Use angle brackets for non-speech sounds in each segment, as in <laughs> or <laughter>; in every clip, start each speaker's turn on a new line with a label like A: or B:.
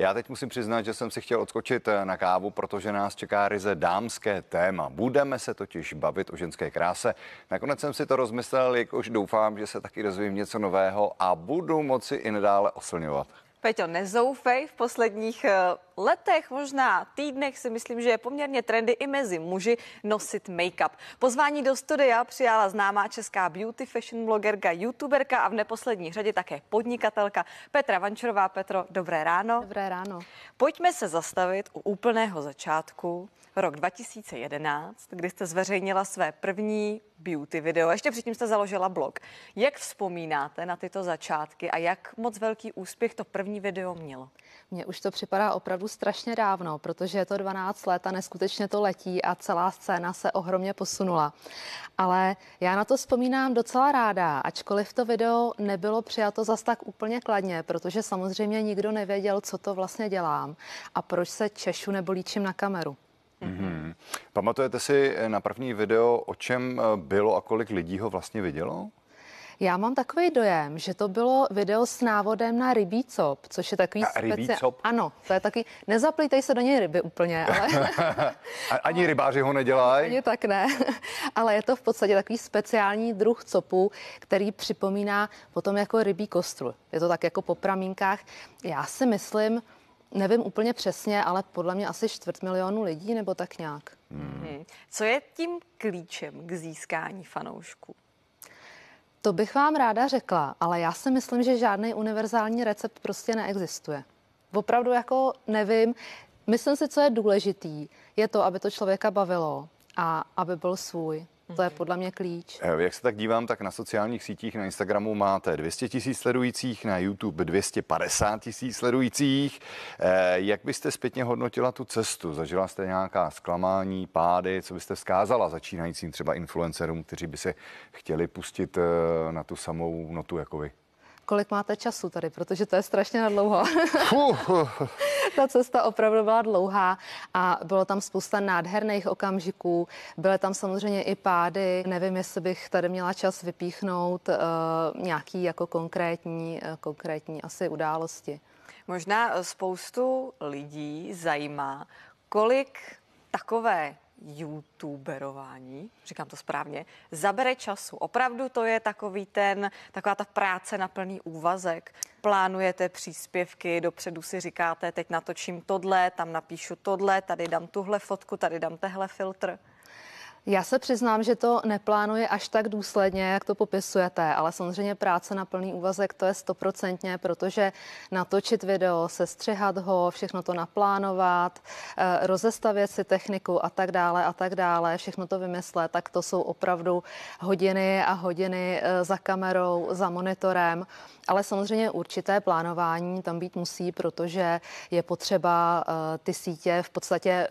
A: Já teď musím přiznat, že jsem si chtěl odskočit eh, na kávu, protože nás čeká ryze dámské téma. Budeme se totiž bavit o ženské kráse. Nakonec jsem si to rozmyslel, jakož doufám, že se taky dozvím něco nového a budu moci i nadále oslňovat.
B: Peťo, nezoufej, v posledních eh, letech, možná týdnech si myslím, že je poměrně trendy i mezi muži nosit make-up. Pozvání do studia přijala známá česká beauty fashion blogerka, youtuberka a v neposlední řadě také podnikatelka Petra Vančerová. Petro, dobré ráno. Dobré ráno. Pojďme se zastavit u úplného začátku rok 2011, kdy jste zveřejnila své první beauty video. Ještě předtím jste založila blog. Jak vzpomínáte na tyto začátky a jak moc velký úspěch to první video mělo?
C: Mně už to připadá opravdu strašně dávno, protože je to 12 let a neskutečně to letí a celá scéna se ohromně posunula. Ale já na to vzpomínám docela ráda, ačkoliv to video nebylo přijato zas tak úplně kladně, protože samozřejmě nikdo nevěděl, co to vlastně dělám a proč se češu nebo líčím na kameru.
A: Mm-hmm. Pamatujete si na první video, o čem eh, bylo a kolik lidí ho vlastně vidělo?
C: Já mám takový dojem, že to bylo video s návodem na rybí cop, což je takový speciální? Ano, to je takový, nezaplítej se do něj ryby úplně, <laughs> ale...
A: Ani rybáři ho nedělají? Ani
C: tak ne, <laughs> ale je to v podstatě takový speciální druh copu, který připomíná potom jako rybí kostru. Je to tak jako po pramínkách. Já si myslím, Nevím úplně přesně, ale podle mě asi čtvrt milionu lidí nebo tak nějak.
B: Hmm. Co je tím klíčem k získání fanoušků?
C: To bych vám ráda řekla, ale já si myslím, že žádný univerzální recept prostě neexistuje. Opravdu jako nevím. Myslím si, co je důležitý, je to, aby to člověka bavilo a aby byl svůj. To je mhm. podle mě klíč.
A: Eh, jak se tak dívám, tak na sociálních sítích, na Instagramu máte 200 tisíc sledujících, na YouTube 250 tisíc sledujících. Eh, jak byste zpětně hodnotila tu cestu? Zažila jste nějaká zklamání, pády? Co byste vzkázala začínajícím třeba influencerům, kteří by se chtěli pustit eh, na tu samou notu jako vy?
C: kolik máte času tady, protože to je strašně nadlouho. dlouho. <laughs> Ta cesta opravdu byla dlouhá a bylo tam spousta nádherných okamžiků. Byly tam samozřejmě i pády. Nevím, jestli bych tady měla čas vypíchnout uh, nějaký jako konkrétní, uh, konkrétní asi události.
B: Možná eh, spoustu lidí zajímá, kolik takové youtuberování, říkám to správně, zabere času. Opravdu to je takový ten, taková ta práce na plný úvazek. Plánujete příspěvky, dopředu si říkáte, teď natočím tohle, tam napíšu tohle, tady dám tuhle fotku, tady dám tehle filtr.
C: Já se přiznám, že to neplánuje až tak důsledně, jak to popisujete, ale samozřejmě práce na plný úvazek to je stoprocentně, protože natočit video, sestřihat ho, všechno to naplánovat, eh, rozestavět si techniku a tak dále a tak dále, všechno to vymyslet, tak to jsou opravdu hodiny a hodiny eh, za kamerou, za monitorem, ale samozřejmě určité plánování tam být musí, protože je potřeba eh, ty sítě v podstatě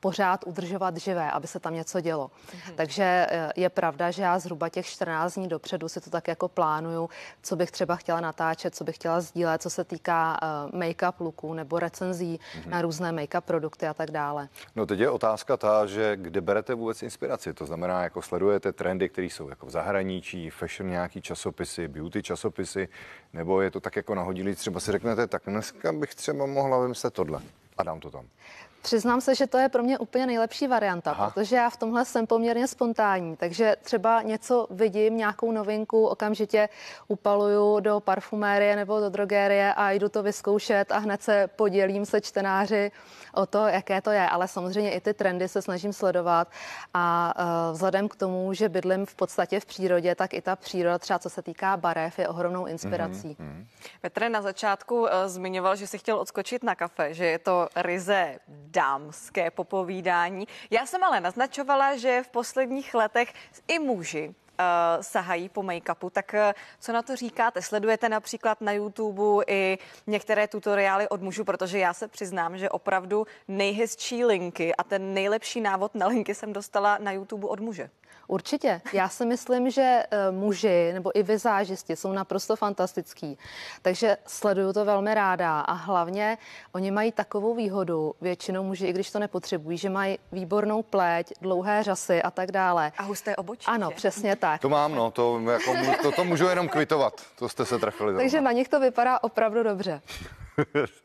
C: pořád udržovat živé, aby se tam něco dělo. Mm-hmm. Takže eh, je pravda, že já zhruba těch 14 dní dopředu si to tak jako plánuju, co bych třeba chtěla natáčet, co bych chtěla sdílet, co se týká eh, make-up luků nebo recenzí mm-hmm. na různé make-up produkty a tak dále.
A: No teď je otázka ta, že kde berete vůbec inspiraci? To znamená, jako sledujete trendy, které jsou jako v zahraničí, fashion nějaký časopisy, beauty časopisy, nebo je to tak jako nahodilý, třeba si řeknete, tak dneska bych třeba mohla vymyslet tohle a dám to tam.
C: Přiznám se, že to je pro mě úplně nejlepší varianta, Aha. protože já v tomhle jsem poměrně spontánní, takže třeba něco vidím, nějakou novinku, okamžitě upaluju do parfumérie nebo do drogérie a jdu to vyzkoušet a hned se podělím se čtenáři o to, jaké to je. Ale samozřejmě i ty trendy se snažím sledovat a uh, vzhledem k tomu, že bydlím v podstatě v přírodě, tak i ta příroda, třeba co se týká barev, je ohromnou mhm, inspirací. Mm-hmm.
B: Petr na začátku uh, zmiňoval, že si chtěl odskočit na kafe, že je to ryze dámské popovídání. Já jsem ale naznačovala, že v posledních letech i muži Eh, sahají po make-upu. Tak eh, co na to říkáte? Sledujete například na YouTube i některé tutoriály od mužů, protože já se přiznám, že opravdu nejhezčí linky a ten nejlepší návod na linky jsem dostala na YouTube od muže.
C: Určitě. Já si myslím, že eh, muži nebo i vizážisti jsou naprosto fantastický. Takže sleduju to velmi ráda a hlavně oni mají takovou výhodu, většinou muži, i když to nepotřebují, že mají výbornou pleť, dlouhé řasy a tak dále. A husté obočí. Ano, že? přesně tak tak. To
A: mám, no, to, jako, to, to můžu jenom kvitovat, to jste se trefili. Takže
C: na nich to vypadá opravdu dobře.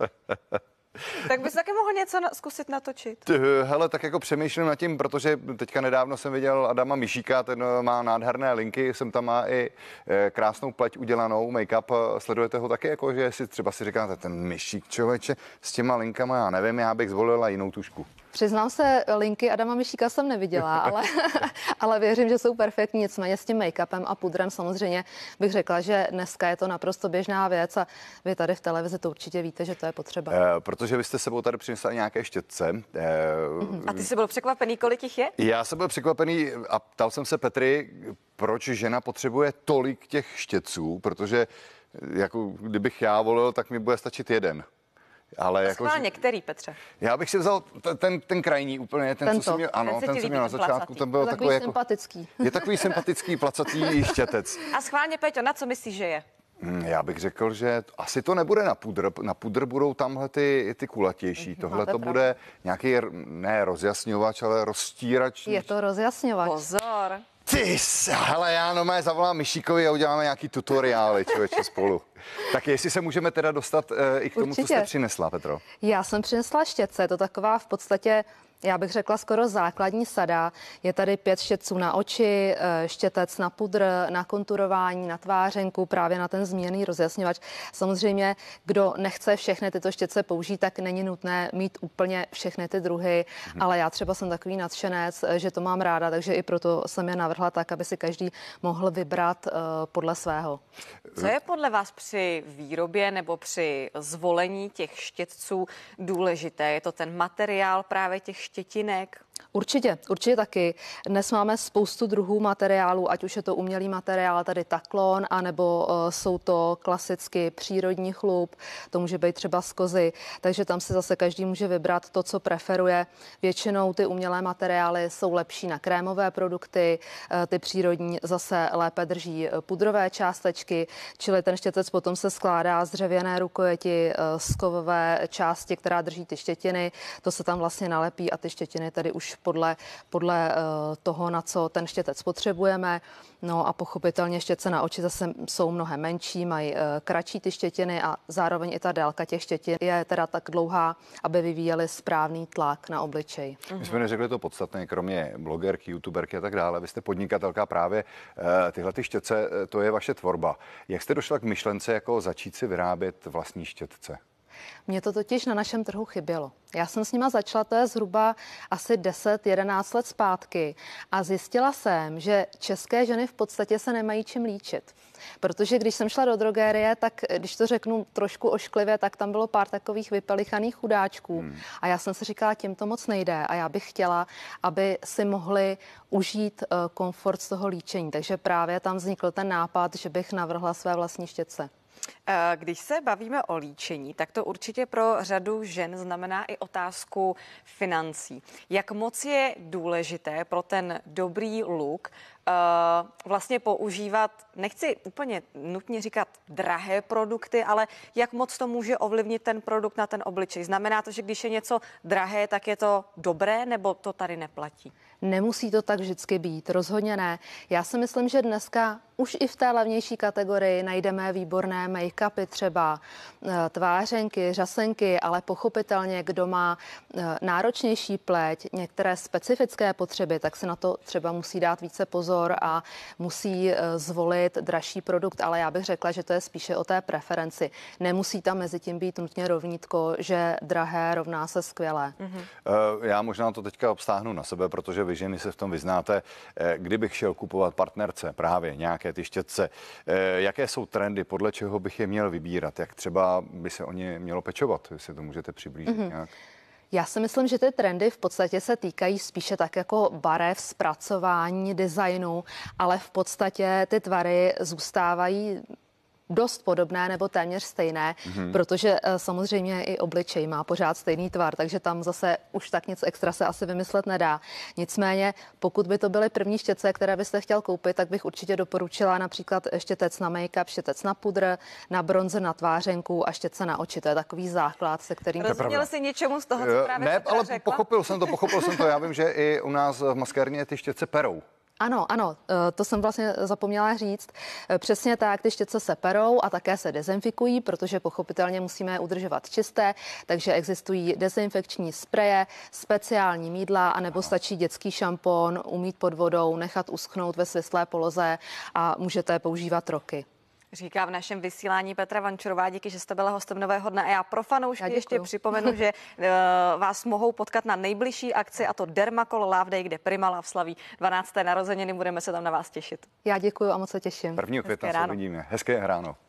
A: <laughs>
B: tak bys taky mohl něco na, zkusit natočit.
A: Hele, tak jako přemýšlím nad tím, protože teďka nedávno jsem viděl Adama Mišíka, ten eh, má nádherné linky, jsem tam má i eh, krásnou pleť udělanou, make-up, eh, sledujete ho taky, jako že si třeba si říkáte, ten Mišík člověče, s těma linkama, já nevím, já bych zvolila jinou tušku.
C: Přiznám se, linky Adama Myšíka jsem neviděla, <laughs> ale, <laughs> ale věřím, že jsou perfektní. Nicméně s tím make-upem a pudrem samozřejmě bych řekla, že dneska je to naprosto běžná věc a vy tady v televizi to určitě víte, že to je potřeba. E,
A: protože vy jste sebou tady přinesla nějaké štětce. E, a ty jsi
B: byl překvapený, kolik jich je?
A: Já jsem byl překvapený a ptal jsem se Petry, proč žena potřebuje tolik těch štětců, protože jako kdybych já volil, tak mi bude stačit jeden. Ale jako, že...
B: některý, Petře.
A: Já bych si vzal ten, ten krajní úplně, ten, Tento. co jsem měl, ano, ten, ten jsem měl na začátku, ten byl takový, takový jako- sympatický.
B: Jako, <laughs> je takový sympatický,
A: placatý štětec.
B: A schválně, Peťo, na co myslíš, že je?
A: Hmm, já bych řekl, že asi to nebude na pudr. Na pudr budou tamhle ty, ty kulatější. Mhm, Tohle to bude nějaký, ne rozjasňovač, ale rozstírač. Je
C: to rozjasňovač. Pozor.
A: Ty, ale já no mé zavolám Myšíkovi a uděláme nějaký tutoriály, člověče, spolu. Tak jestli se můžeme teda dostat eh, i k tomu, Určitě. co jste přinesla, Petro.
C: Já jsem přinesla štětce, je to taková v podstatě já bych řekla skoro základní sada. Je tady pět štětců na oči, eh, štětec na pudr, na konturování, na tvářenku, právě na ten změný rozjasňovač. Samozřejmě, kdo nechce všechny tyto štětce použít, tak není nutné mít úplně všechny ty druhy, hmm. ale já třeba jsem takový nadšenec, eh, že to mám ráda, takže i proto jsem je navrhla tak, aby si každý mohl vybrat podle svého. Co je
B: podle vás při při výrobě nebo při zvolení těch štětců důležité? Je to ten materiál právě těch štětinek?
C: Určitě, určitě taky. Dnes máme spoustu druhů materiálu, ať už je to umělý materiál, tady taklon, anebo uh, jsou to klasicky přírodní chlup, to může být třeba z kozy, takže tam se zase každý může vybrat to, co preferuje. Většinou ty umělé materiály jsou lepší na krémové produkty, uh, ty přírodní zase lépe drží eh, pudrové částečky, čili ten štětec potom se skládá z dřevěné rukojeti, uh, z kovové části, která drží ty štětiny, to se tam vlastně nalepí a ty štětiny tady už už podle, podle eh, toho, na co ten štětec potřebujeme. No a pochopitelně štětce na oči zase jsou mnohem menší, mají eh, kratší ty štětiny a zároveň i ta délka těch štětin je teda tak dlouhá, aby vyvíjeli správný tlak na obličej.
A: My jsme neřekli to podstatné, kromě blogerky, youtuberky a tak dále. Vy jste podnikatelka právě eh, tyhle ty štětce, to je vaše tvorba. Jak jste došla k myšlence, jako začít si vyrábět vlastní štětce?
C: Mně to totiž na našem trhu chybělo. Já jsem s nima začala, to je zhruba asi 10-11 let zpátky a zjistila jsem, že české ženy v podstatě se nemají čím líčit. Protože když jsem šla do drogérie, tak když to řeknu trošku ošklivě, tak tam bylo pár takových vypelichaných chudáčků. Hmm. A já jsem si říkala, tím to moc nejde. A já bych chtěla, aby si mohli užít eh, komfort z toho líčení. Takže právě tam vznikl ten nápad, že bych navrhla své vlastní štětce.
B: Eh, když se bavíme o líčení, tak to určitě pro řadu žen znamená i otázku financí. Jak moc je důležité pro ten dobrý luk Eh, vlastně používat, nechci úplně nutně říkat drahé produkty, ale jak moc to může ovlivnit ten produkt na ten obličej? Znamená to, že když je něco drahé, tak je to dobré, nebo to tady neplatí?
C: Nemusí to tak vždycky být, rozhodně ne. Já si myslím, že dneska už i v té levnější kategorii najdeme výborné make-upy třeba, eh, tvářenky, řasenky, ale pochopitelně, kdo má eh, náročnější pleť, některé specifické potřeby, tak se na to třeba musí dát více pozor pozor a musí eh, zvolit dražší produkt, ale já bych řekla, že to je spíše o té preferenci. Nemusí tam mezi tím být nutně rovnítko, že drahé rovná se skvělé. Mm-hmm.
A: Já možná to teďka obstáhnu na sebe, protože vy ženy se v tom vyznáte. Eh, kdybych šel kupovat partnerce, právě nějaké ty štětce, jaké jsou trendy, podle čeho bych je měl vybírat, jak třeba by se o ně mělo pečovat, jestli to můžete přiblížit mm-hmm. nějak?
C: Já si myslím, že ty trendy v podstatě se týkají spíše tak jako barev, zpracování, designu, ale v podstatě ty tvary zůstávají dost podobné nebo téměř stejné, mm-hmm. protože eh, samozřejmě i obličej má pořád stejný tvar, takže tam zase už tak nic extra se asi vymyslet nedá. Nicméně, pokud by to byly první štětce, které byste chtěl koupit, tak bych určitě doporučila například štětec na make-up, štětec na pudr, na bronzer, na tvářenku a štětce na oči. To je takový základ, se kterým... Rozuměl
A: jsi
B: něčemu z toho, co eh, právě Ne,
A: ale řekla? pochopil jsem to, pochopil jsem to. Já vím, že i u nás v maskérně ty štětce perou.
C: Ano, ano, e, to jsem vlastně zapomněla říct. E, přesně tak, ty štětce se perou a také se dezinfikují, protože pochopitelně musíme je udržovat čisté, takže existují dezinfekční spreje, speciální mídla, anebo ano. stačí dětský šampon umít pod vodou, nechat uschnout ve svislé poloze a můžete používat roky.
B: Říká v našem vysílání Petra Vančurová, díky, že jste byla hostem Nového dne. A já pro fanoušky já ještě připomenu, že uh, <laughs> vás mohou potkat na nejbližší akci, a to Dermakol Love Day, kde Prima Love slaví 12. narozeniny. Budeme se tam na vás těšit. Já
C: děkuji a moc se
B: těším. 1. května se
A: uvidíme. Hezké ráno.